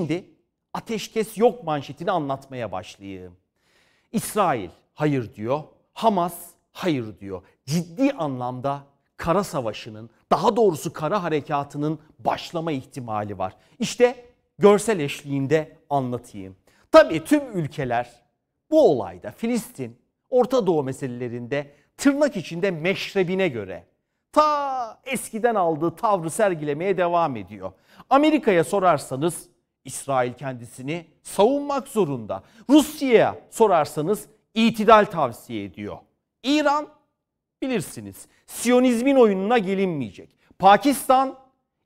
Şimdi ateşkes yok manşetini anlatmaya başlayayım. İsrail hayır diyor, Hamas hayır diyor. Ciddi anlamda kara savaşının, daha doğrusu kara harekatının başlama ihtimali var. İşte görsel eşliğinde anlatayım. Tabii tüm ülkeler bu olayda Filistin, Orta Doğu meselelerinde tırnak içinde meşrebine göre ta eskiden aldığı tavrı sergilemeye devam ediyor. Amerika'ya sorarsanız İsrail kendisini savunmak zorunda. Rusya'ya sorarsanız itidal tavsiye ediyor. İran bilirsiniz Siyonizmin oyununa gelinmeyecek. Pakistan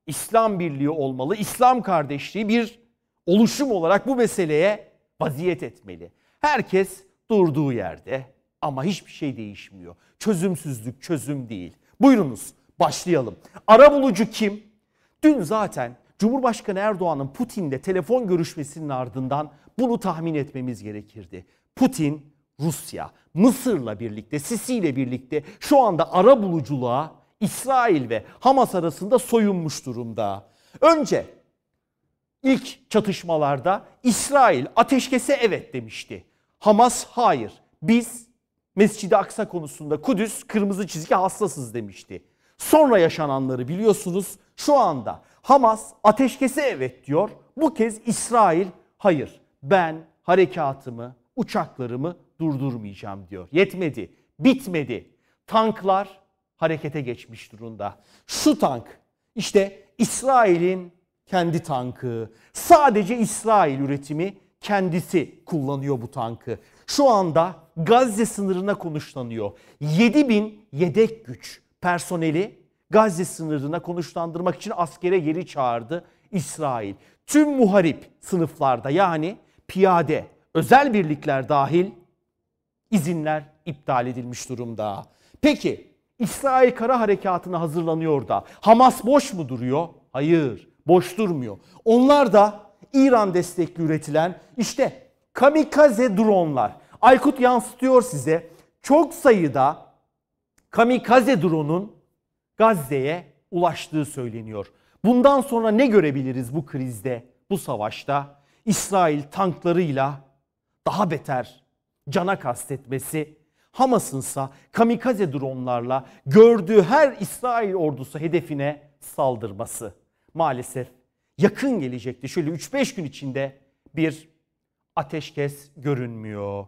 İslam birliği olmalı, İslam kardeşliği bir oluşum olarak bu meseleye vaziyet etmeli. Herkes durduğu yerde ama hiçbir şey değişmiyor. Çözümsüzlük çözüm değil. Buyurunuz başlayalım. Arabulucu kim? Dün zaten Cumhurbaşkanı Erdoğan'ın Putin'le telefon görüşmesinin ardından bunu tahmin etmemiz gerekirdi. Putin, Rusya, Mısır'la birlikte, Sisi ile birlikte şu anda ara buluculuğa İsrail ve Hamas arasında soyunmuş durumda. Önce ilk çatışmalarda İsrail ateşkese evet demişti. Hamas hayır. Biz Mescid-i Aksa konusunda Kudüs kırmızı çizgi hassasız demişti. Sonra yaşananları biliyorsunuz. Şu anda Hamas ateşkese evet diyor. Bu kez İsrail hayır ben harekatımı, uçaklarımı durdurmayacağım diyor. Yetmedi, bitmedi. Tanklar harekete geçmiş durumda. Şu tank işte İsrail'in kendi tankı. Sadece İsrail üretimi kendisi kullanıyor bu tankı. Şu anda Gazze sınırına konuşlanıyor. 7 bin yedek güç personeli Gazze sınırına konuşlandırmak için askere geri çağırdı İsrail. Tüm muharip sınıflarda yani piyade, özel birlikler dahil izinler iptal edilmiş durumda. Peki İsrail kara harekatına hazırlanıyor da Hamas boş mu duruyor? Hayır, boş durmuyor. Onlar da İran destekli üretilen işte kamikaze dronlar. Aykut yansıtıyor size çok sayıda kamikaze drone'un Gazze'ye ulaştığı söyleniyor. Bundan sonra ne görebiliriz bu krizde, bu savaşta? İsrail tanklarıyla daha beter cana kastetmesi, Hamas'ınsa kamikaze dronlarla gördüğü her İsrail ordusu hedefine saldırması. Maalesef yakın gelecekte şöyle 3-5 gün içinde bir ateşkes görünmüyor.